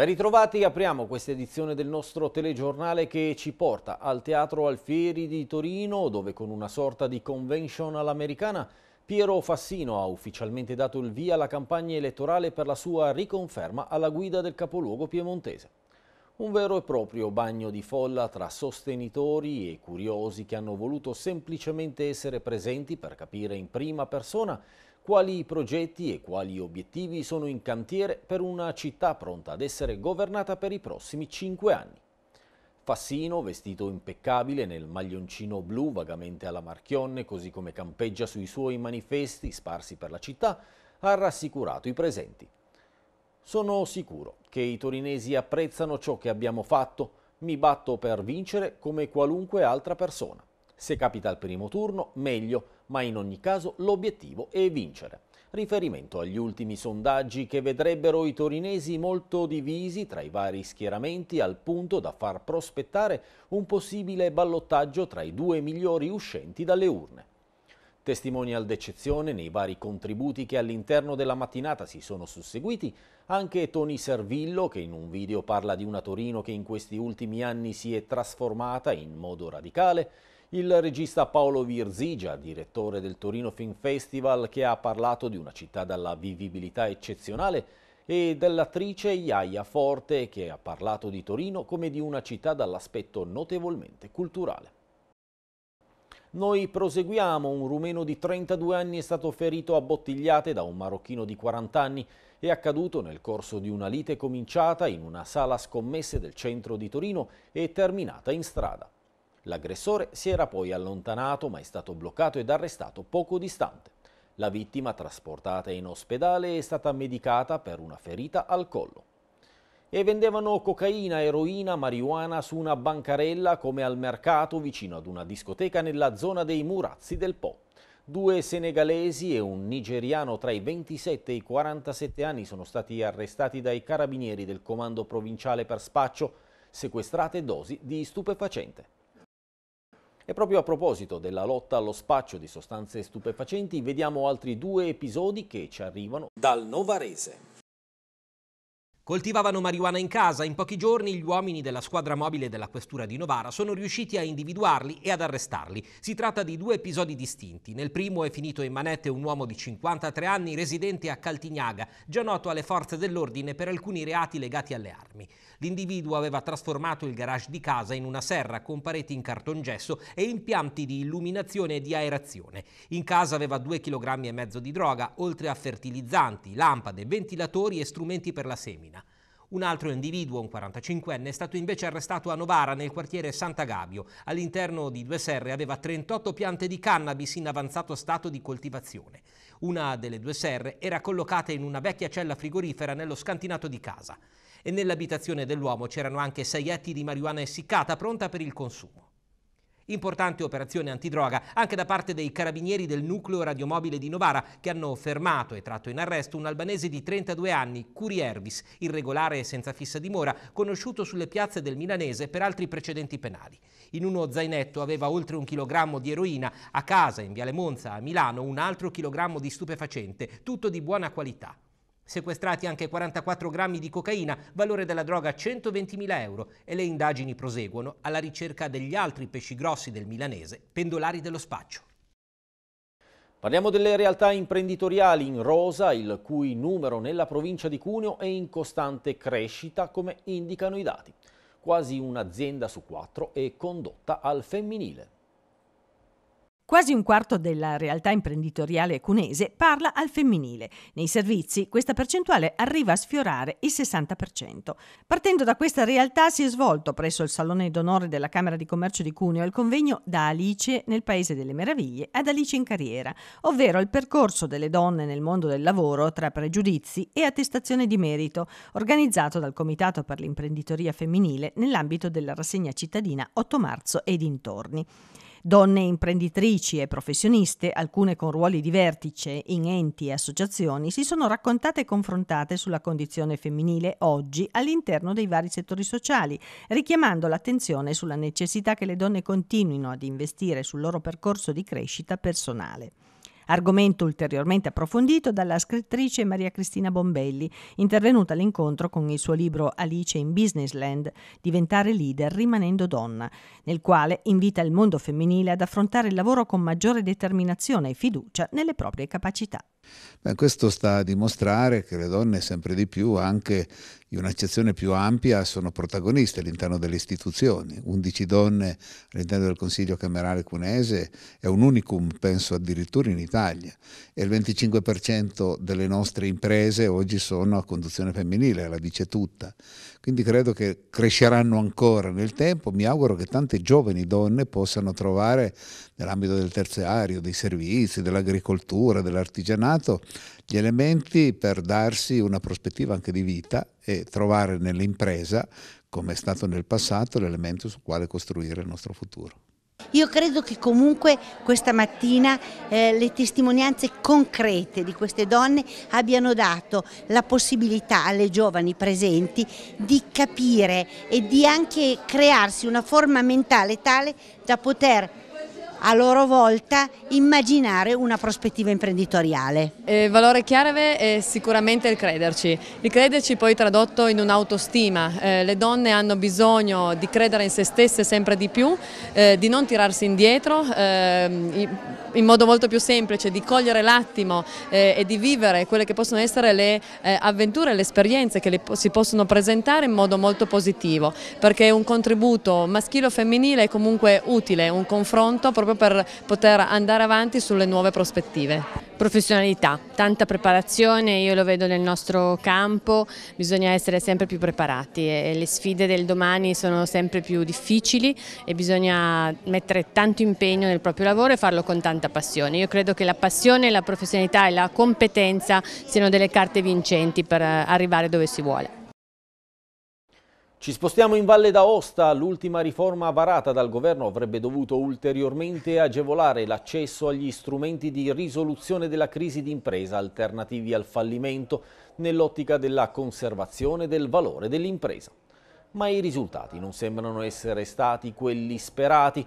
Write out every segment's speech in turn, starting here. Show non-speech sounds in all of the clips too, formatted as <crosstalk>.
Ben ritrovati, apriamo questa edizione del nostro telegiornale che ci porta al Teatro Alfieri di Torino dove con una sorta di convention all'americana Piero Fassino ha ufficialmente dato il via alla campagna elettorale per la sua riconferma alla guida del capoluogo piemontese. Un vero e proprio bagno di folla tra sostenitori e curiosi che hanno voluto semplicemente essere presenti per capire in prima persona quali progetti e quali obiettivi sono in cantiere per una città pronta ad essere governata per i prossimi cinque anni. Fassino, vestito impeccabile nel maglioncino blu vagamente alla Marchionne, così come campeggia sui suoi manifesti sparsi per la città, ha rassicurato i presenti. Sono sicuro che i torinesi apprezzano ciò che abbiamo fatto, mi batto per vincere come qualunque altra persona. Se capita al primo turno, meglio, ma in ogni caso l'obiettivo è vincere. Riferimento agli ultimi sondaggi che vedrebbero i torinesi molto divisi tra i vari schieramenti al punto da far prospettare un possibile ballottaggio tra i due migliori uscenti dalle urne. Testimonial d'eccezione nei vari contributi che all'interno della mattinata si sono susseguiti, anche Tony Servillo che in un video parla di una Torino che in questi ultimi anni si è trasformata in modo radicale, il regista Paolo Virzigia, direttore del Torino Film Festival, che ha parlato di una città dalla vivibilità eccezionale e dell'attrice Iaia Forte, che ha parlato di Torino come di una città dall'aspetto notevolmente culturale. Noi proseguiamo, un rumeno di 32 anni è stato ferito a bottigliate da un marocchino di 40 anni è accaduto nel corso di una lite cominciata in una sala scommesse del centro di Torino e terminata in strada. L'aggressore si era poi allontanato ma è stato bloccato ed arrestato poco distante. La vittima, trasportata in ospedale, è stata medicata per una ferita al collo. E vendevano cocaina, eroina, marijuana su una bancarella come al mercato vicino ad una discoteca nella zona dei Murazzi del Po. Due senegalesi e un nigeriano tra i 27 e i 47 anni sono stati arrestati dai carabinieri del comando provinciale per spaccio, sequestrate dosi di stupefacente. E proprio a proposito della lotta allo spaccio di sostanze stupefacenti, vediamo altri due episodi che ci arrivano dal Novarese. Coltivavano marijuana in casa, in pochi giorni gli uomini della squadra mobile della questura di Novara sono riusciti a individuarli e ad arrestarli. Si tratta di due episodi distinti. Nel primo è finito in manette un uomo di 53 anni residente a Caltignaga, già noto alle forze dell'ordine per alcuni reati legati alle armi. L'individuo aveva trasformato il garage di casa in una serra con pareti in cartongesso e impianti di illuminazione e di aerazione. In casa aveva 2,5 kg di droga, oltre a fertilizzanti, lampade, ventilatori e strumenti per la semina. Un altro individuo, un 45enne, è stato invece arrestato a Novara nel quartiere Santa Sant'Agabio. All'interno di due serre aveva 38 piante di cannabis in avanzato stato di coltivazione. Una delle due serre era collocata in una vecchia cella frigorifera nello scantinato di casa. E nell'abitazione dell'uomo c'erano anche sei etti di marijuana essiccata pronta per il consumo. Importante operazione antidroga anche da parte dei carabinieri del nucleo radiomobile di Novara che hanno fermato e tratto in arresto un albanese di 32 anni, Curi Ervis, irregolare e senza fissa dimora, conosciuto sulle piazze del Milanese per altri precedenti penali. In uno zainetto aveva oltre un chilogrammo di eroina, a casa in Viale Monza, a Milano, un altro chilogrammo di stupefacente, tutto di buona qualità sequestrati anche 44 grammi di cocaina, valore della droga 120.000 euro e le indagini proseguono alla ricerca degli altri pesci grossi del milanese, pendolari dello spaccio. Parliamo delle realtà imprenditoriali in rosa, il cui numero nella provincia di Cuneo è in costante crescita, come indicano i dati. Quasi un'azienda su quattro è condotta al femminile. Quasi un quarto della realtà imprenditoriale cunese parla al femminile. Nei servizi questa percentuale arriva a sfiorare il 60%. Partendo da questa realtà si è svolto presso il Salone d'Onore della Camera di Commercio di Cuneo il convegno Da Alice nel Paese delle Meraviglie ad Alice in Carriera, ovvero il percorso delle donne nel mondo del lavoro tra pregiudizi e attestazione di merito, organizzato dal Comitato per l'imprenditoria femminile nell'ambito della rassegna cittadina 8 marzo e dintorni donne imprenditrici e professioniste, alcune con ruoli di vertice in enti e associazioni, si sono raccontate e confrontate sulla condizione femminile oggi all'interno dei vari settori sociali, richiamando l'attenzione sulla necessità che le donne continuino ad investire sul loro percorso di crescita personale argomento ulteriormente approfondito dalla scrittrice Maria Cristina Bombelli, intervenuta all'incontro con il suo libro Alice in Businessland, Diventare leader rimanendo donna, nel quale invita il mondo femminile ad affrontare il lavoro con maggiore determinazione e fiducia nelle proprie capacità. Beh, questo sta a dimostrare che le donne sempre di più, anche in un'accezione più ampia, sono protagoniste all'interno delle istituzioni. 11 donne all'interno del Consiglio Camerale Cunese è un unicum, penso addirittura in Italia, e il 25% delle nostre imprese oggi sono a conduzione femminile, la dice tutta. Quindi credo che cresceranno ancora nel tempo, mi auguro che tante giovani donne possano trovare nell'ambito del terziario, dei servizi, dell'agricoltura, dell'artigianato, soltanto gli elementi per darsi una prospettiva anche di vita e trovare nell'impresa, come è stato nel passato, l'elemento su quale costruire il nostro futuro. Io credo che comunque questa mattina eh, le testimonianze concrete di queste donne abbiano dato la possibilità alle giovani presenti di capire e di anche crearsi una forma mentale tale da poter a loro volta immaginare una prospettiva imprenditoriale. Il eh, valore chiave è sicuramente il crederci, il crederci poi tradotto in un'autostima, eh, le donne hanno bisogno di credere in se stesse sempre di più, eh, di non tirarsi indietro eh, in modo molto più semplice, di cogliere l'attimo eh, e di vivere quelle che possono essere le eh, avventure, le esperienze che le, si possono presentare in modo molto positivo, perché un contributo maschile o femminile è comunque utile, un confronto proprio proprio per poter andare avanti sulle nuove prospettive. Professionalità, tanta preparazione, io lo vedo nel nostro campo, bisogna essere sempre più preparati e le sfide del domani sono sempre più difficili e bisogna mettere tanto impegno nel proprio lavoro e farlo con tanta passione. Io credo che la passione, la professionalità e la competenza siano delle carte vincenti per arrivare dove si vuole. Ci spostiamo in Valle d'Aosta, l'ultima riforma varata dal governo avrebbe dovuto ulteriormente agevolare l'accesso agli strumenti di risoluzione della crisi d'impresa alternativi al fallimento nell'ottica della conservazione del valore dell'impresa. Ma i risultati non sembrano essere stati quelli sperati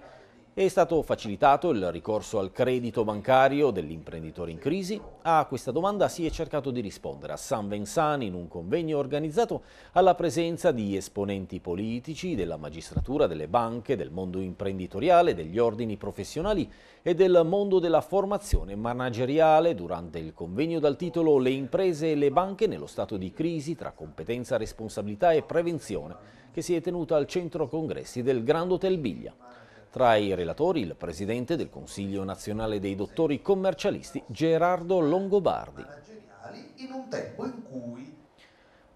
è stato facilitato il ricorso al credito bancario dell'imprenditore in crisi? A questa domanda si è cercato di rispondere a San Vensani in un convegno organizzato alla presenza di esponenti politici, della magistratura, delle banche, del mondo imprenditoriale, degli ordini professionali e del mondo della formazione manageriale durante il convegno dal titolo Le imprese e le banche nello stato di crisi tra competenza, responsabilità e prevenzione che si è tenuta al centro congressi del Grand Hotel Biglia. Tra i relatori il presidente del Consiglio nazionale dei dottori commercialisti Gerardo Longobardi.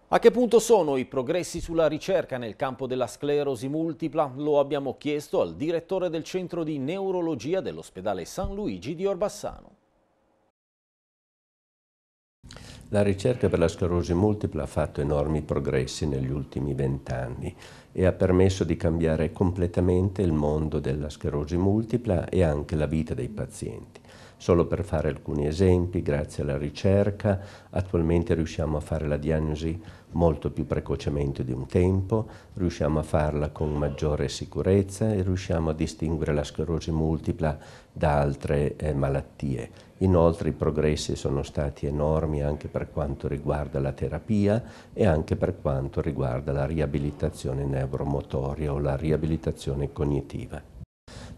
A che punto sono i progressi sulla ricerca nel campo della sclerosi multipla? Lo abbiamo chiesto al direttore del centro di neurologia dell'ospedale San Luigi di Orbassano. La ricerca per la sclerosi multipla ha fatto enormi progressi negli ultimi vent'anni e ha permesso di cambiare completamente il mondo della sclerosi multipla e anche la vita dei pazienti. Solo per fare alcuni esempi, grazie alla ricerca attualmente riusciamo a fare la diagnosi molto più precocemente di un tempo, riusciamo a farla con maggiore sicurezza e riusciamo a distinguere la sclerosi multipla da altre eh, malattie. Inoltre i progressi sono stati enormi anche per quanto riguarda la terapia e anche per quanto riguarda la riabilitazione neuromotoria o la riabilitazione cognitiva.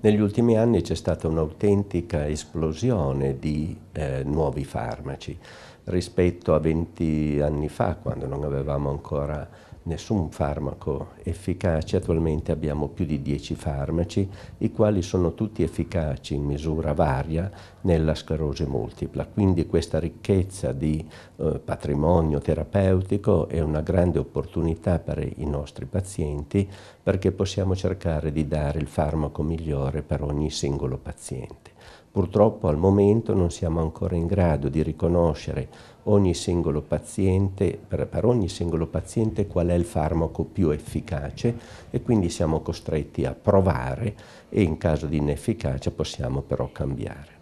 Negli ultimi anni c'è stata un'autentica esplosione di eh, nuovi farmaci rispetto a 20 anni fa, quando non avevamo ancora nessun farmaco efficace, attualmente abbiamo più di 10 farmaci, i quali sono tutti efficaci in misura varia nella sclerosi multipla. Quindi questa ricchezza di eh, patrimonio terapeutico è una grande opportunità per i nostri pazienti perché possiamo cercare di dare il farmaco migliore per ogni singolo paziente. Purtroppo al momento non siamo ancora in grado di riconoscere ogni singolo paziente, per, per, ogni singolo paziente qual è il farmaco più efficace e quindi siamo costretti a provare e in caso di inefficacia possiamo però cambiare.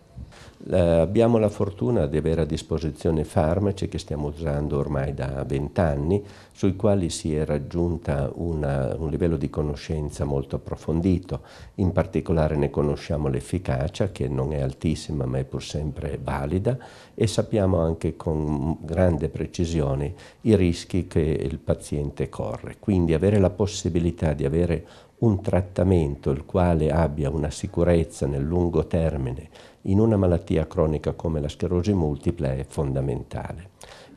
La, eh, abbiamo la fortuna di avere a disposizione farmaci che stiamo usando ormai da vent'anni, sui quali si è raggiunta una, un livello di conoscenza molto approfondito, in particolare ne conosciamo l'efficacia che non è altissima ma è pur sempre valida e sappiamo anche con grande precisione i rischi che il paziente corre. Quindi avere la possibilità di avere un trattamento il quale abbia una sicurezza nel lungo termine in una malattia cronica come la sclerosi multipla è fondamentale.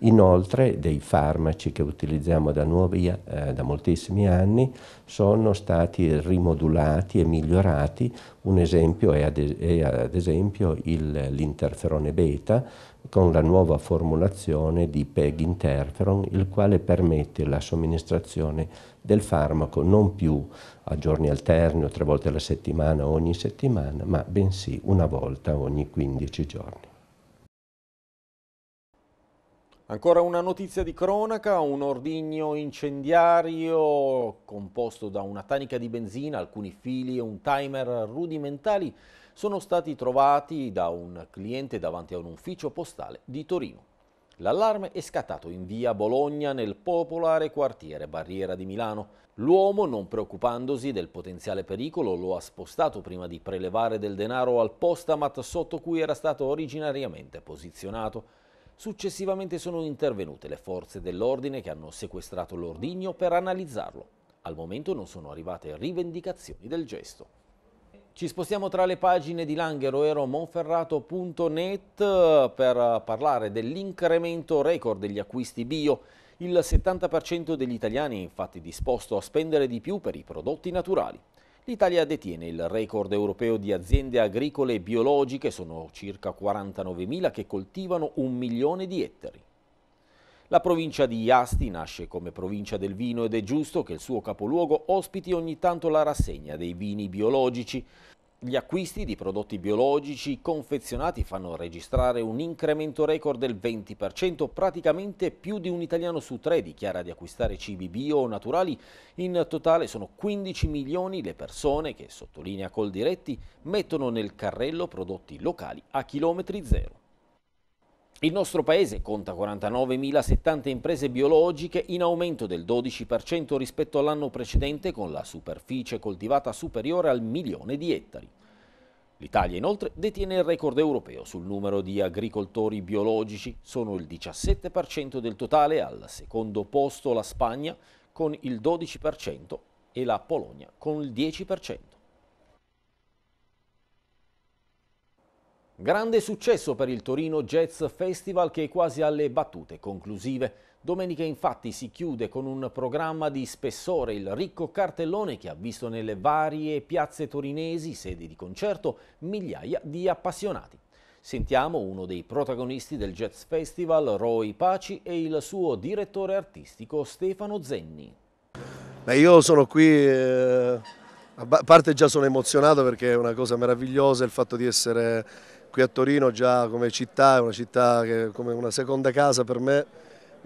Inoltre dei farmaci che utilizziamo da, nuovi, eh, da moltissimi anni sono stati rimodulati e migliorati, un esempio è ad, è ad esempio l'interferone beta con la nuova formulazione di PEG interferon il quale permette la somministrazione del farmaco non più a giorni alterni o tre volte alla settimana o ogni settimana, ma bensì una volta ogni 15 giorni. Ancora una notizia di cronaca, un ordigno incendiario composto da una tanica di benzina, alcuni fili e un timer rudimentali sono stati trovati da un cliente davanti a un ufficio postale di Torino. L'allarme è scattato in via Bologna nel popolare quartiere Barriera di Milano. L'uomo, non preoccupandosi del potenziale pericolo, lo ha spostato prima di prelevare del denaro al postamat sotto cui era stato originariamente posizionato. Successivamente sono intervenute le forze dell'ordine che hanno sequestrato l'ordigno per analizzarlo. Al momento non sono arrivate rivendicazioni del gesto. Ci spostiamo tra le pagine di langheroeromonferrato.net eh, per parlare dell'incremento record degli acquisti bio. Il 70% degli italiani è infatti disposto a spendere di più per i prodotti naturali. L'Italia detiene il record europeo di aziende agricole biologiche, sono circa 49.000 che coltivano un milione di ettari. La provincia di Asti nasce come provincia del vino ed è giusto che il suo capoluogo ospiti ogni tanto la rassegna dei vini biologici. Gli acquisti di prodotti biologici confezionati fanno registrare un incremento record del 20%, praticamente più di un italiano su tre dichiara di acquistare cibi bio o naturali. In totale sono 15 milioni le persone che, sottolinea Coldiretti, mettono nel carrello prodotti locali a chilometri zero. Il nostro paese conta 49.070 imprese biologiche in aumento del 12% rispetto all'anno precedente con la superficie coltivata superiore al milione di ettari. L'Italia inoltre detiene il record europeo sul numero di agricoltori biologici, sono il 17% del totale, al secondo posto la Spagna con il 12% e la Polonia con il 10%. Grande successo per il Torino Jazz Festival che è quasi alle battute conclusive. Domenica infatti si chiude con un programma di spessore il ricco cartellone che ha visto nelle varie piazze torinesi, sedi di concerto, migliaia di appassionati. Sentiamo uno dei protagonisti del Jazz Festival, Roy Paci, e il suo direttore artistico Stefano Zenni. Beh, io sono qui eh... A parte già sono emozionato perché è una cosa meravigliosa il fatto di essere qui a Torino già come città, è una città che è come una seconda casa per me,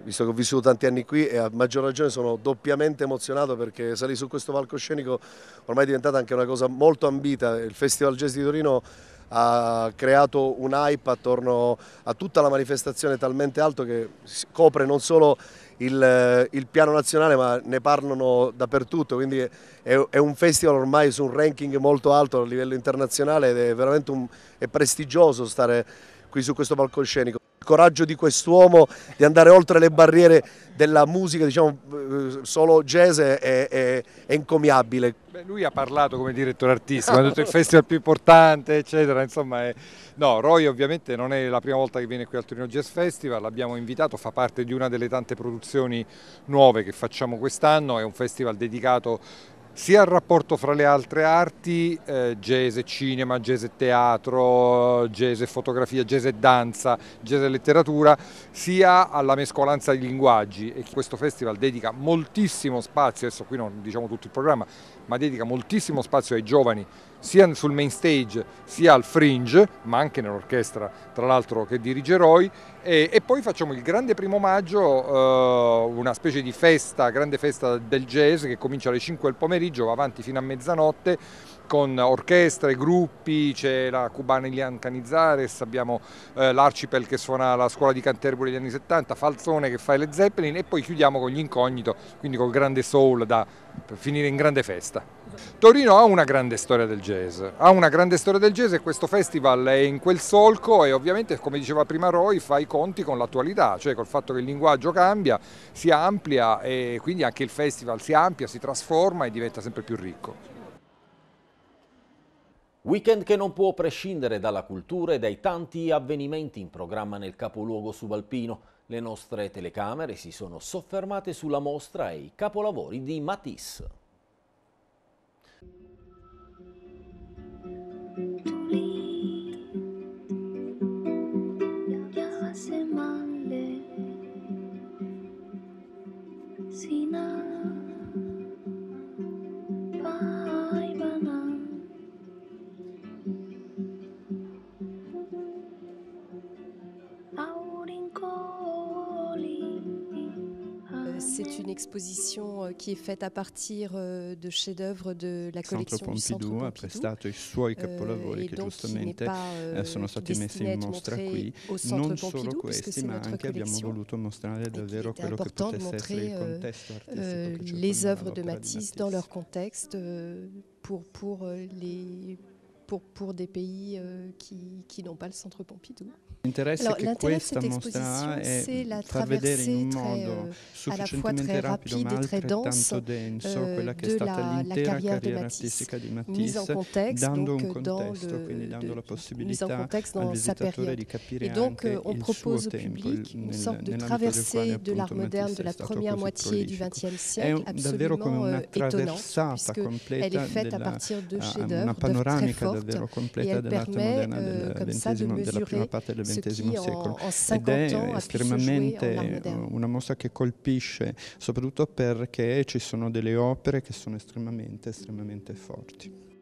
visto che ho vissuto tanti anni qui e a maggior ragione sono doppiamente emozionato perché salire su questo palcoscenico ormai è diventata anche una cosa molto ambita, il Festival Jazz di Torino ha creato un hype attorno a tutta la manifestazione talmente alto che copre non solo il, eh, il, piano nazionale, ma ne parlano dappertutto, quindi è, è, un festival ormai su un ranking molto alto a livello internazionale ed è veramente un, è prestigioso stare qui su questo palcoscenico coraggio di quest'uomo di andare oltre le barriere della musica diciamo, eh, solo jazz è, è, è incomiabile. Beh, lui ha parlato come direttore artistico, ha detto il festival più importante, eccetera. Insomma, è... no, Roy ovviamente non è la prima volta che viene qui al Torino Jazz Festival, l'abbiamo invitato, fa parte di una delle tante produzioni nuove che facciamo quest'anno, è un festival dedicato sia il rapporto fra le altre arti, eh, jazz cinema, jazz teatro, jazz fotografia, jazz danza, jazz letteratura, sia alla mescolanza di linguaggi e questo festival dedica moltissimo spazio, adesso qui non diciamo tutto il programma, ma dedica moltissimo spazio ai giovani sia sul main stage sia al fringe, ma anche nell'orchestra tra l'altro che dirigerò e, e, poi facciamo il grande primo maggio, eh, una specie di festa, grande festa del jazz che comincia alle 5 del pomeriggio, va avanti fino a mezzanotte con orchestre, gruppi, c'è la cubana Ilian Canizares, abbiamo eh, l'Arcipel che suona la scuola di Canterbury degli anni 70, Falzone che fa le Zeppelin e poi chiudiamo con gli Incognito, quindi col grande soul da finire in grande festa. Torino ha una grande storia del jazz, ha una grande storia del jazz e questo festival è in quel solco e ovviamente come diceva prima Roy fa i conti con l'attualità, cioè col fatto che il linguaggio cambia, si amplia e quindi anche il festival si amplia, si trasforma e diventa sempre più ricco. Weekend che non può prescindere dalla cultura e dai tanti avvenimenti in programma nel capoluogo subalpino. Le nostre telecamere si sono soffermate sulla mostra e i capolavori di Matisse. exposition euh, qui est faite à partir euh, de chefs-d'œuvre de la collection Pompidou, du Centre Pompidou. Ha prestato i suoi capolavori qui, che giustamente sono stati messi in mostra qui. Non solo questi, ma anche abbiamo voluto mostrare davvero quello che potesse essere il euh, contesto artistico che Les œuvres de Matisse dans leur contexte pour, pour, les, pour, pour des pays qui, qui n'ont pas le Centre Pompidou. L'intérêt, de cette exposition, c'est la traversée euh, à la fois très rapide et très dense, de la, carrière de Matisse, mise en contexte dans, donc, dans, sa période. Et donc, euh, on propose au public une sorte de traversée de l'art moderne de la première moitié du XXe siècle, absolument euh, étonnante, puisque elle est faite à partir de chefs-d'œuvre très fortes, et elle permet, comme ça, de mesurer XX secolo. Ed è estremodamente una mostra che colpisce, soprattutto perché ci sono delle opere che sono estremamente, estremamente forti.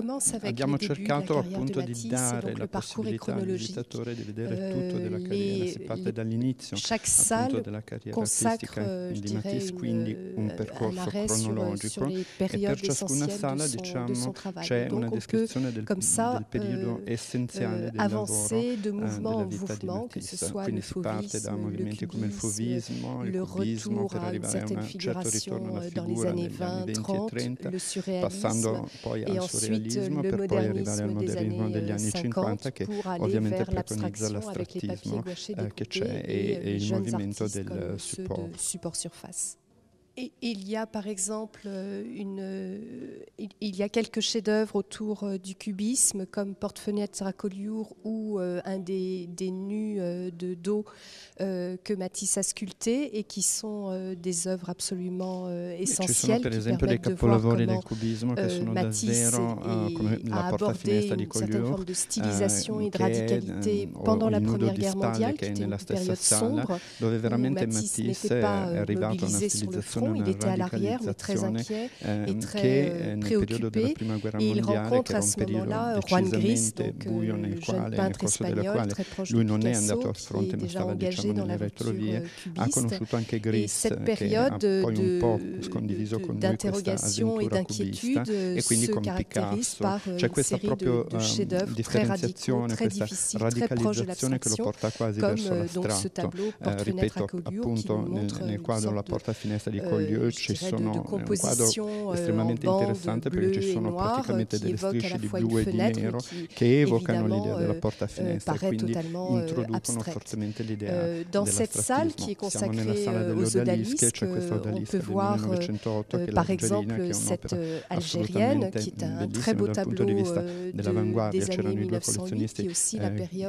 commence avec Abbiamo début, cercato appunto di, dare la possibilità al visitatore di vedere euh, tutto della carriera, si parte dall'inizio appunto della carriera artistica di eh, Matisse, quindi euh, un percorso cronologico e per ciascuna sala diciamo c'è una descrizione del, del periodo euh, essenziale del lavoro eh, della vita di Matisse, quindi si parte da movimenti come il fauvismo, il cubismo per arrivare a un certo ritorno alla figura negli anni 20 e 30, passando poi al surrealismo mondialismo per poi arrivare al modernismo degli anni 50 che ovviamente preconizza l'astrattismo che c'è e, il movimento del support. support surface il y a par exemple euh, une, euh, il y a quelques chefs-d'œuvre autour euh, du cubisme comme Porte-fenêtre Collioure ou un des, des nus de dos que Matisse a sculpté et qui sont des œuvres absolument essentielles. Ci sono per esempio dei capolavori del cubismo che sono davvero ah, la Collioure de stylisation eh, et de radicalité mm, pendant la première guerre mondiale qui était une période sombre où veramente Matisse pas arrivato a una stilizzazione il était à l'arrière, mais très inquiet euh, et très euh, euh, préoccupé. Et il rencontre à ce moment-là Juan Gris, donc euh, jeune peintre espagnol très proche de Picasso, qui est déjà engagé dans la eh, cubiste. Et cette période d'interrogation et d'inquiétude e se caractérise par une série de chefs-d'œuvre très radicaux, très difficiles, très proches de l'abstraction, comme donc ce tableau Porte-fenêtre à Collioure qui montre, il me semble, con gli Euci sono un quadro eh, estremamente interessante perché ci sono praticamente delle strisce di blu e di nero che evocano l'idea della euh, porta euh, finestra e quindi euh, introducono fortemente l'idea dell'astrattismo. Siamo nella sala degli odalischi, c'è questo odalisco del 1908 che è l'Algerina, che è un'opera assolutamente bellissima dal punto di vista dell'avanguardia. C'erano i due collezionisti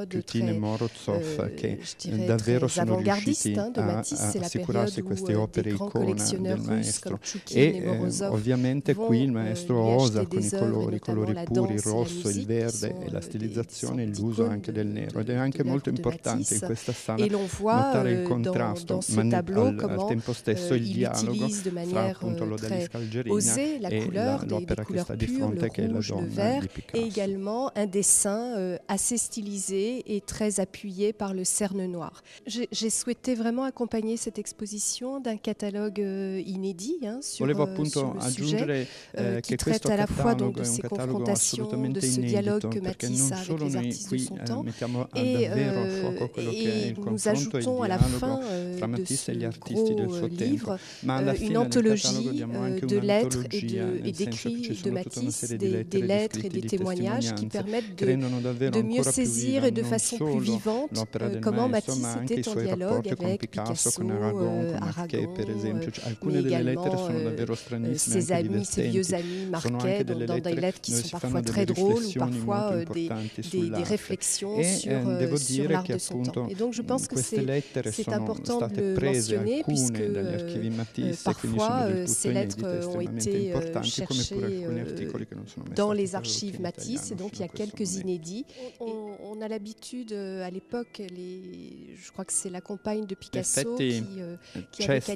Cutin e Morozov che davvero sono riusciti a assicurarsi queste opere icona del maestro. Et, e, eh, ovviamente qui il eh, maestro osa con i colori, i colori puri, il rosso, il verde e la stilizzazione e l'uso anche del nero. Ed è anche molto importante in questa sala notare il euh, contrasto, ma al, al tempo stesso euh, il dialogo fra appunto euh, l'odalisca algerina e l'opera che sta di fronte, che è la donna Et également un dessin assez stylisé et très appuyé par le cerne noir. J'ai souhaité vraiment accompagner cette exposition d'un catalogue inédit hein, sur, euh, sur, le sujet euh, euh, qui traite à la fois donc, de ces confrontations, de ce dialogue que Matisse a avec les artistes de son temps et, nous ajoutons à la fin de ce gros livre une anthologie de lettres et d'écrits de Matisse, des, lettres et des témoignages qui permettent de, mieux saisir et de façon plus vivante comment Matisse était en dialogue avec Picasso, Aragon, mais également euh, euh, ses amis, ses vieux amis marquaient dans, des lettres qui sont parfois très drôles ou parfois euh, des, des, réflexions e, sur, eh, sur l'art de son temps. Et donc je pense que c'est important de le mentionner puisque parfois ces lettres e ont été cherchées dans les archives Matisse et donc il y a quelques inédits. On, a l'habitude à l'époque, je crois que c'est la compagne de Picasso qui, qui avait qualifié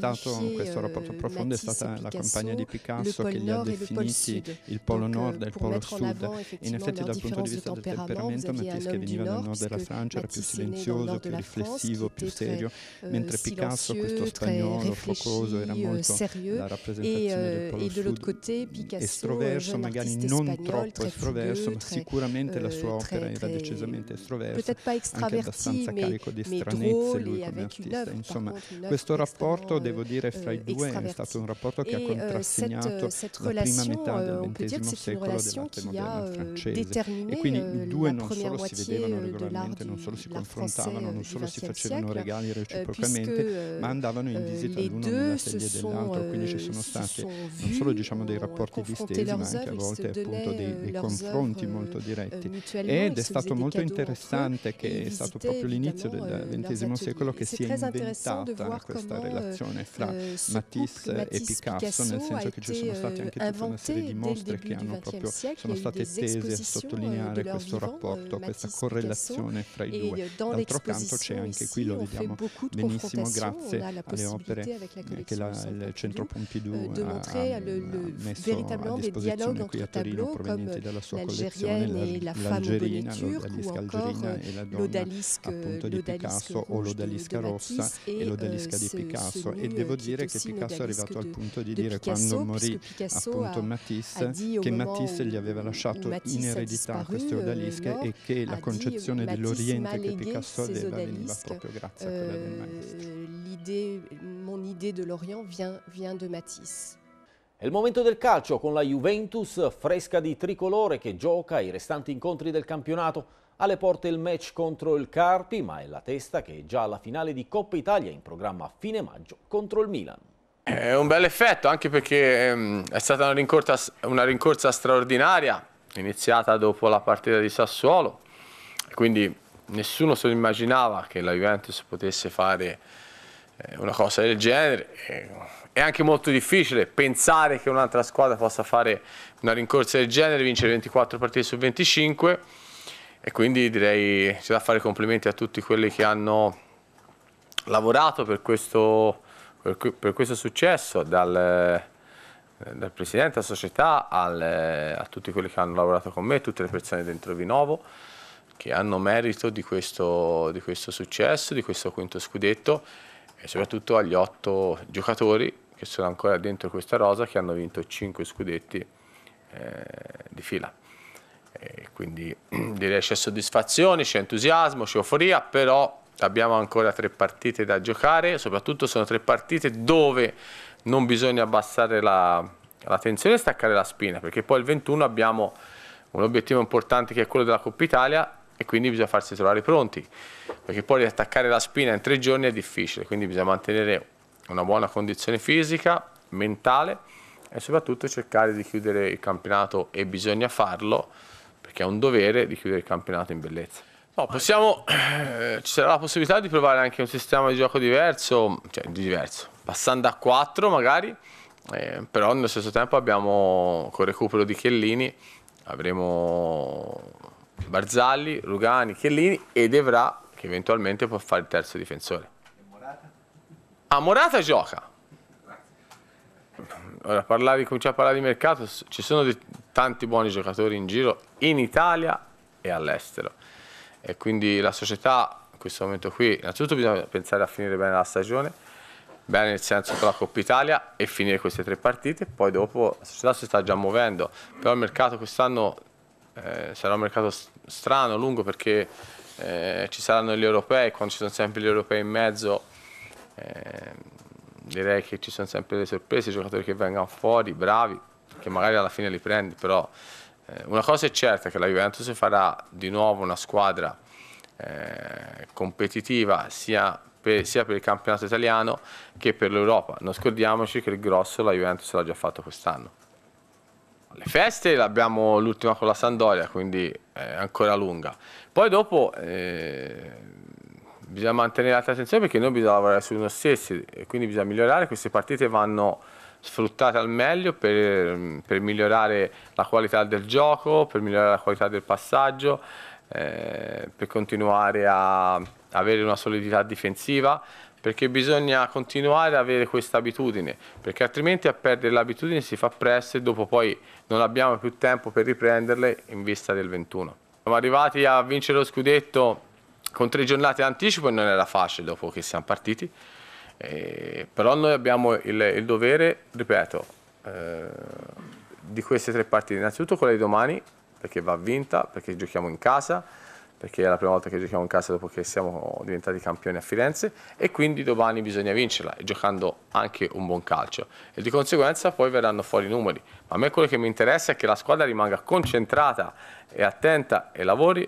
rapporto eh, profondo è stata la campagna di Picasso che li ha definiti il polo nord e il polo sud. In effetti dal punto di vista del temperamento Matisse che veniva dal nord della eh, Francia era più silenzioso, più riflessivo, più serio, eh, mentre Picasso, questo spagnolo focoso, era euh, molto la rappresentazione del euh, polo sud. Mm, estroverso, magari non troppo estroverso, ma sicuramente la sua euh, opera era decisamente mm, estroversa, anche abbastanza carico di stranezze lui come artista. Insomma, questo rapporto, devo dire, fra i due due è stato un rapporto che ha euh, contrassegnato cette, euh, cette la prima metà del XX euh, secolo dell'arte moderna francese. E quindi i due non solo si vedevano regolarmente, non solo si confrontavano, non solo si facevano regali reciprocamente, ma andavano in visita l'uno nell'atelier dell'altro, quindi ci sono stati non solo diciamo, dei rapporti distesi, ma anche a volte appunto dei, dei confronti molto diretti. Ed è stato molto interessante che è stato proprio l'inizio del XX secolo che si è inventata questa relazione fra Matisse, Matisse e Picasso, Picasso, nel senso che ci sono state euh, anche tutta una serie di mostre che hanno proprio sono state tese a euh, sottolineare questo rapporto, euh, questa correlazione fra i due. D'altro canto c'è anche qui, lo vediamo benissimo grazie alle opere che la, il Centro Pompidou ha, ha messo a disposizione qui a Torino provenienti dalla sua collezione, l'Algerina, l'Odalisca Algerina e la donna appunto di Picasso o l'Odalisca Rossa e l'Odalisca di Picasso e devo dire che Picasso è arrivato al punto di dire quando morì appunto Matisse che Matisse gli aveva lasciato in eredità queste odalische e che la concezione dell'Oriente che Picasso aveva veniva proprio grazie a quella del maestro. Eh, mon idée de l'Orient vient de Matisse. È il momento del calcio con la Juventus fresca di tricolore che gioca i restanti incontri del campionato. Alle porte il match contro il Carpi, ma è la testa che è già alla finale di Coppa Italia in programma a fine maggio contro il Milan. È un bel effetto anche perché ehm, è stata una rincorsa, una rincorsa straordinaria iniziata dopo la partita di Sassuolo, quindi nessuno se lo immaginava che la Juventus potesse fare eh, una cosa del genere. È anche molto difficile pensare che un'altra squadra possa fare una rincorsa del genere, vincere 24 partite su 25 e quindi direi c'è da fare complimenti a tutti quelli che hanno lavorato per questo per, questo successo dal, dal presidente della società al, a tutti quelli che hanno lavorato con me, tutte le persone dentro Vinovo che hanno merito di questo, di questo successo, di questo quinto scudetto e soprattutto agli otto giocatori che sono ancora dentro questa rosa che hanno vinto cinque scudetti eh, di fila. E quindi <clears throat> direi c'è soddisfazione, c'è entusiasmo, c'è euforia, però abbiamo ancora tre partite da giocare, soprattutto sono tre partite dove non bisogna abbassare la, la tensione e staccare la spina, perché poi il 21 abbiamo un obiettivo importante che è quello della Coppa Italia e quindi bisogna farsi trovare pronti, perché poi riattaccare la spina in tre giorni è difficile, quindi bisogna mantenere una buona condizione fisica, mentale e soprattutto cercare di chiudere il campionato e bisogna farlo perché è un dovere di chiudere il campionato in bellezza. No, possiamo, eh, ci sarà la possibilità di provare anche un sistema di gioco diverso, cioè diverso, passando a 4 magari, eh, però nello stesso tempo abbiamo, con il recupero di Chiellini, avremo Barzalli, Rugani, Chiellini ed Evra che eventualmente può fare il terzo difensore. A Morata? Ah, Morata gioca. Ora, parlare, cominciare a parlare di mercato, ci sono tanti buoni giocatori in giro in Italia e all'estero e quindi la società in questo momento qui innanzitutto bisogna pensare a finire bene la stagione bene nel senso con la Coppa Italia e finire queste tre partite poi dopo la società si sta già muovendo però il mercato quest'anno eh, sarà un mercato strano, lungo perché eh, ci saranno gli europei quando ci sono sempre gli europei in mezzo eh, direi che ci sono sempre le sorprese, i giocatori che vengono fuori, bravi che magari alla fine li prendi però eh, una cosa è certa che la Juventus farà di nuovo una squadra eh, competitiva sia per, sia per, il campionato italiano che per l'Europa. Non scordiamoci che il grosso la Juventus l'ha già fatto quest'anno. Le feste l'abbiamo l'ultima con la Sandoria, quindi è ancora lunga. Poi dopo eh, bisogna mantenere alta attenzione perché noi bisogna lavorare su noi stessi e quindi bisogna migliorare. Queste partite vanno sfruttate al meglio per, ehm, per, migliorare la qualità del gioco, per migliorare la qualità del passaggio, eh, per continuare a avere una solidità difensiva, perché bisogna continuare ad avere questa abitudine, perché altrimenti a perdere l'abitudine si fa presto e dopo poi non abbiamo più tempo per riprenderle in vista del 21. Siamo arrivati a vincere lo scudetto con tre giornate anticipo e non era facile dopo che siamo partiti, eh, però noi abbiamo il, il dovere, ripeto, eh, di queste tre partite, innanzitutto quella di domani, perché va vinta, perché giochiamo in casa, perché è la prima volta che giochiamo in casa dopo che siamo diventati campioni a Firenze e quindi domani bisogna vincerla, giocando anche un buon calcio e di conseguenza poi verranno fuori i numeri. Ma a me quello che mi interessa è che la squadra rimanga concentrata e attenta e lavori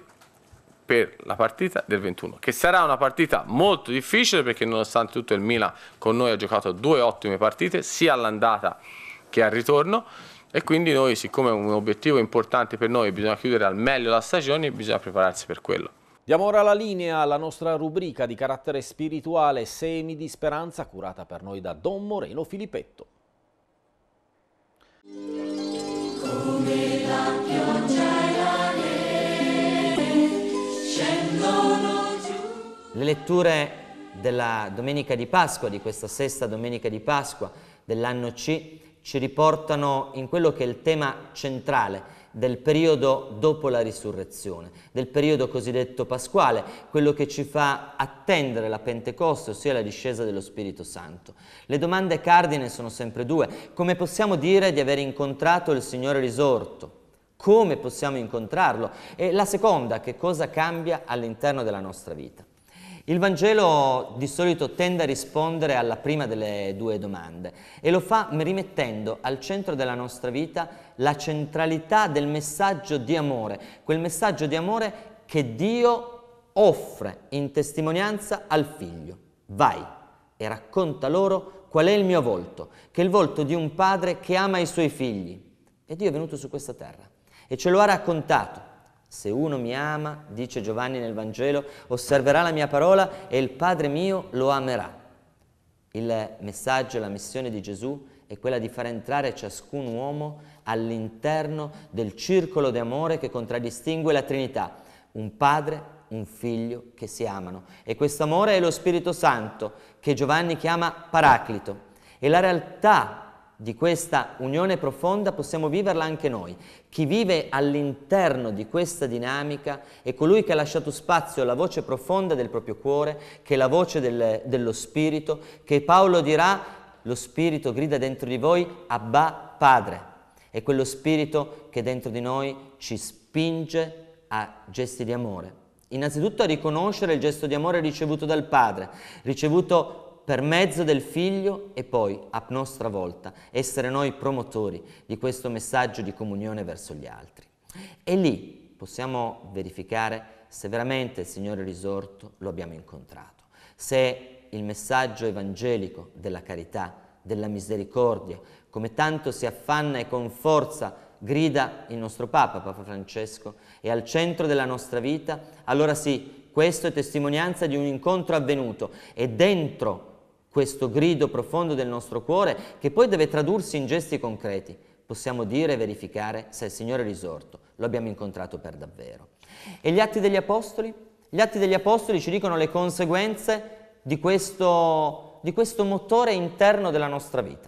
per la partita del 21, che sarà una partita molto difficile perché nonostante tutto il Milan con noi ha giocato due ottime partite, sia all'andata che al ritorno e quindi noi siccome è un obiettivo importante per noi bisogna chiudere al meglio la stagione bisogna prepararsi per quello. Diamo ora la linea alla nostra rubrica di carattere spirituale Semi di Speranza curata per noi da Don Moreno Filippetto. Le letture della domenica di Pasqua, di questa sesta domenica di Pasqua dell'anno C, ci riportano in quello che è il tema centrale del periodo dopo la risurrezione, del periodo cosiddetto pasquale, quello che ci fa attendere la Pentecoste, ossia la discesa dello Spirito Santo. Le domande cardine sono sempre due. Come possiamo dire di aver incontrato il Signore risorto? Come possiamo incontrarlo? E la seconda, che cosa cambia all'interno della nostra vita? Il Vangelo di solito tende a rispondere alla prima delle due domande e lo fa rimettendo al centro della nostra vita la centralità del messaggio di amore, quel messaggio di amore che Dio offre in testimonianza al figlio. Vai e racconta loro qual è il mio volto, che è il volto di un padre che ama i suoi figli. E Dio è venuto su questa terra e ce lo ha raccontato se uno mi ama, dice Giovanni nel Vangelo, osserverà la mia parola e il Padre mio lo amerà. Il messaggio, la missione di Gesù è quella di far entrare ciascun uomo all'interno del circolo di amore che contraddistingue la Trinità, un Padre, un Figlio che si amano. E questo amore è lo Spirito Santo che Giovanni chiama Paraclito. E la realtà di questa unione profonda possiamo viverla anche noi. Chi vive all'interno di questa dinamica è colui che ha lasciato spazio alla voce profonda del proprio cuore, che è la voce del, dello Spirito, che Paolo dirà, lo Spirito grida dentro di voi, Abba Padre. È quello Spirito che dentro di noi ci spinge a gesti di amore. Innanzitutto a riconoscere il gesto di amore ricevuto dal Padre, ricevuto per mezzo del Figlio e poi, a nostra volta, essere noi promotori di questo messaggio di comunione verso gli altri. E lì possiamo verificare se veramente il Signore risorto lo abbiamo incontrato, se il messaggio evangelico della carità, della misericordia, come tanto si affanna e con forza grida il nostro Papa, Papa Francesco, è al centro della nostra vita, allora sì, questo è testimonianza di un incontro avvenuto e dentro questo grido profondo del nostro cuore che poi deve tradursi in gesti concreti. Possiamo dire e verificare se il Signore è risorto, lo abbiamo incontrato per davvero. E gli atti degli Apostoli? Gli atti degli Apostoli ci dicono le conseguenze di questo, di questo motore interno della nostra vita,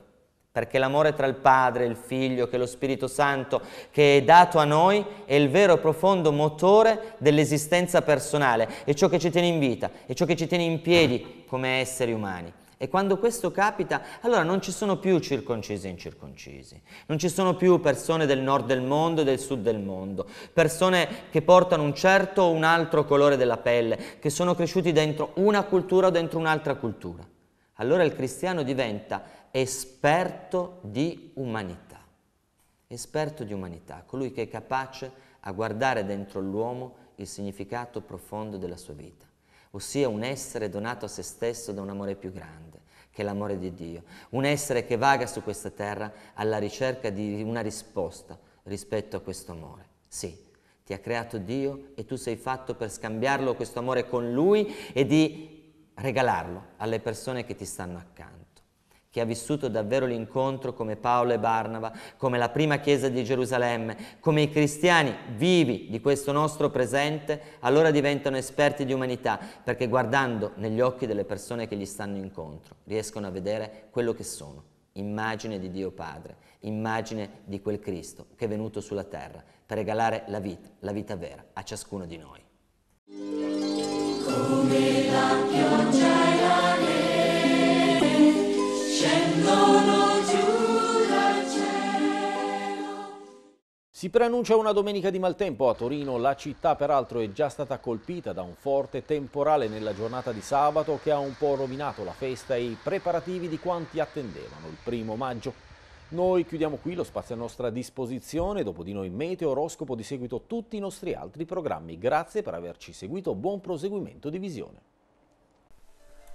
perché l'amore tra il Padre, il Figlio, che è lo Spirito Santo, che è dato a noi, è il vero e profondo motore dell'esistenza personale, è ciò che ci tiene in vita, è ciò che ci tiene in piedi come esseri umani. E quando questo capita, allora non ci sono più circoncisi e incirconcisi, non ci sono più persone del nord del mondo e del sud del mondo, persone che portano un certo o un altro colore della pelle, che sono cresciuti dentro una cultura o dentro un'altra cultura. Allora il cristiano diventa esperto di umanità, esperto di umanità, colui che è capace a guardare dentro l'uomo il significato profondo della sua vita ossia un essere donato a se stesso da un amore più grande, che è l'amore di Dio, un essere che vaga su questa terra alla ricerca di una risposta rispetto a questo amore. Sì, ti ha creato Dio e tu sei fatto per scambiarlo questo amore con Lui e di regalarlo alle persone che ti stanno accanto che ha vissuto davvero l'incontro come Paolo e Barnaba, come la prima chiesa di Gerusalemme, come i cristiani vivi di questo nostro presente, allora diventano esperti di umanità, perché guardando negli occhi delle persone che gli stanno incontro, riescono a vedere quello che sono, immagine di Dio Padre, immagine di quel Cristo che è venuto sulla terra per regalare la vita, la vita vera, a ciascuno di noi. Come la Si preannuncia una domenica di maltempo a Torino, la città peraltro è già stata colpita da un forte temporale nella giornata di sabato che ha un po' rovinato la festa e i preparativi di quanti attendevano il primo maggio. Noi chiudiamo qui lo spazio a nostra disposizione, dopo di noi Meteoroscopo, di seguito tutti i nostri altri programmi. Grazie per averci seguito, buon proseguimento di visione.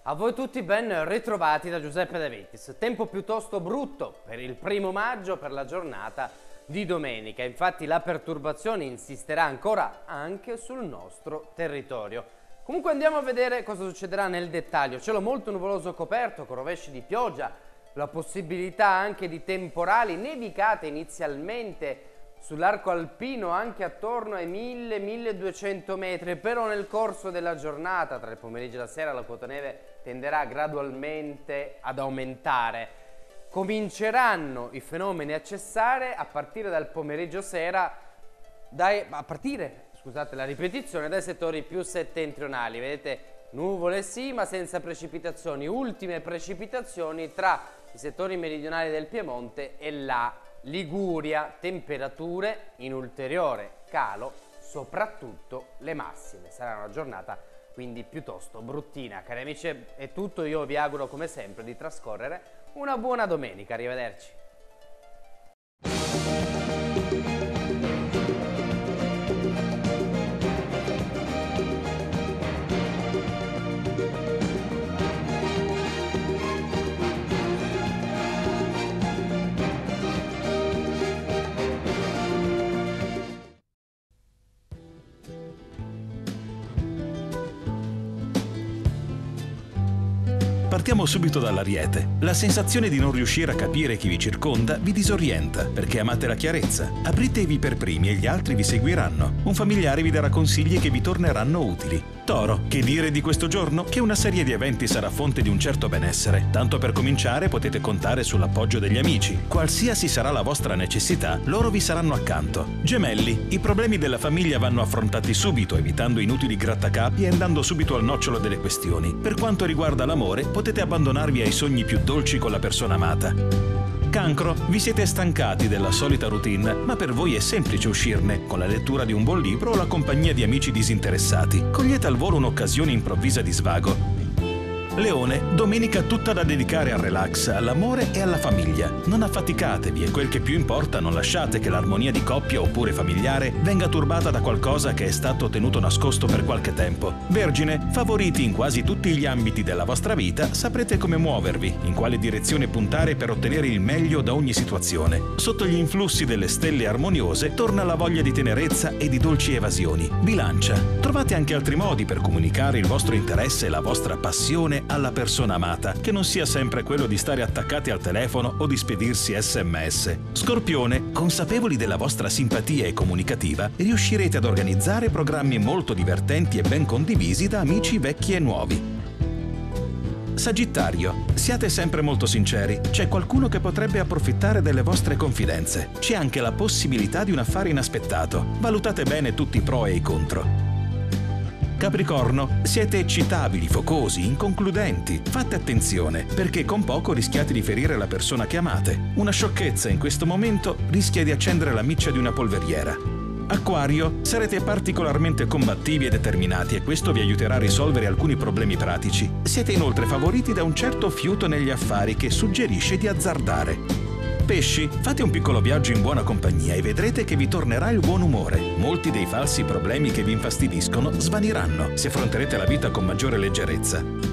A voi tutti ben ritrovati da Giuseppe De Vitis. Tempo piuttosto brutto per il primo maggio, per la giornata di di domenica. Infatti la perturbazione insisterà ancora anche sul nostro territorio. Comunque andiamo a vedere cosa succederà nel dettaglio. Cielo molto nuvoloso coperto con rovesci di pioggia, la possibilità anche di temporali nevicate inizialmente sull'arco alpino anche attorno ai 1000-1200 metri, però nel corso della giornata, tra il pomeriggio e la sera, la quota neve tenderà gradualmente ad aumentare cominceranno i fenomeni a cessare a partire dal pomeriggio sera, dai, a partire, scusate la ripetizione, dai settori più settentrionali. Vedete nuvole sì ma senza precipitazioni, ultime precipitazioni tra i settori meridionali del Piemonte e la Liguria, temperature in ulteriore calo, soprattutto le massime. Sarà una giornata quindi piuttosto bruttina. Cari amici è tutto, io vi auguro come sempre di trascorrere una buona domenica, arrivederci. Partiamo subito dall'ariete. La sensazione di non riuscire a capire chi vi circonda vi disorienta, perché amate la chiarezza. Apritevi per primi e gli altri vi seguiranno. Un familiare vi darà consigli che vi torneranno utili. Toro, che dire di questo giorno? Che una serie di eventi sarà fonte di un certo benessere. Tanto per cominciare potete contare sull'appoggio degli amici. Qualsiasi sarà la vostra necessità, loro vi saranno accanto. Gemelli, i problemi della famiglia vanno affrontati subito, evitando inutili grattacapi e andando subito al nocciolo delle questioni. Per quanto riguarda l'amore, potete Volete abbandonarvi ai sogni più dolci con la persona amata? Cancro, vi siete stancati della solita routine, ma per voi è semplice uscirne con la lettura di un buon libro o la compagnia di amici disinteressati. Cogliete al volo un'occasione improvvisa di svago Leone, domenica tutta da dedicare al relax, all'amore e alla famiglia. Non affaticatevi e quel che più importa non lasciate che l'armonia di coppia oppure familiare venga turbata da qualcosa che è stato tenuto nascosto per qualche tempo. Vergine, favoriti in quasi tutti gli ambiti della vostra vita, saprete come muovervi, in quale direzione puntare per ottenere il meglio da ogni situazione. Sotto gli influssi delle stelle armoniose torna la voglia di tenerezza e di dolci evasioni. Bilancia, trovate anche altri modi per comunicare il vostro interesse e la vostra passione alla persona amata, che non sia sempre quello di stare attaccati al telefono o di spedirsi sms. Scorpione, consapevoli della vostra simpatia e comunicativa, riuscirete ad organizzare programmi molto divertenti e ben condivisi da amici vecchi e nuovi. Sagittario, siate sempre molto sinceri. C'è qualcuno che potrebbe approfittare delle vostre confidenze. C'è anche la possibilità di un affare inaspettato. Valutate bene tutti i pro e i contro. Capricorno, siete eccitabili, focosi, inconcludenti. Fate attenzione, perché con poco rischiate di ferire la persona che amate. Una sciocchezza in questo momento rischia di accendere la miccia di una polveriera. Acquario, sarete particolarmente combattivi e determinati e questo vi aiuterà a risolvere alcuni problemi pratici. Siete inoltre favoriti da un certo fiuto negli affari che suggerisce di azzardare. Pesci, fate un piccolo viaggio in buona compagnia e vedrete che vi tornerà il buon umore. Molti dei falsi problemi che vi infastidiscono svaniranno se affronterete la vita con maggiore leggerezza.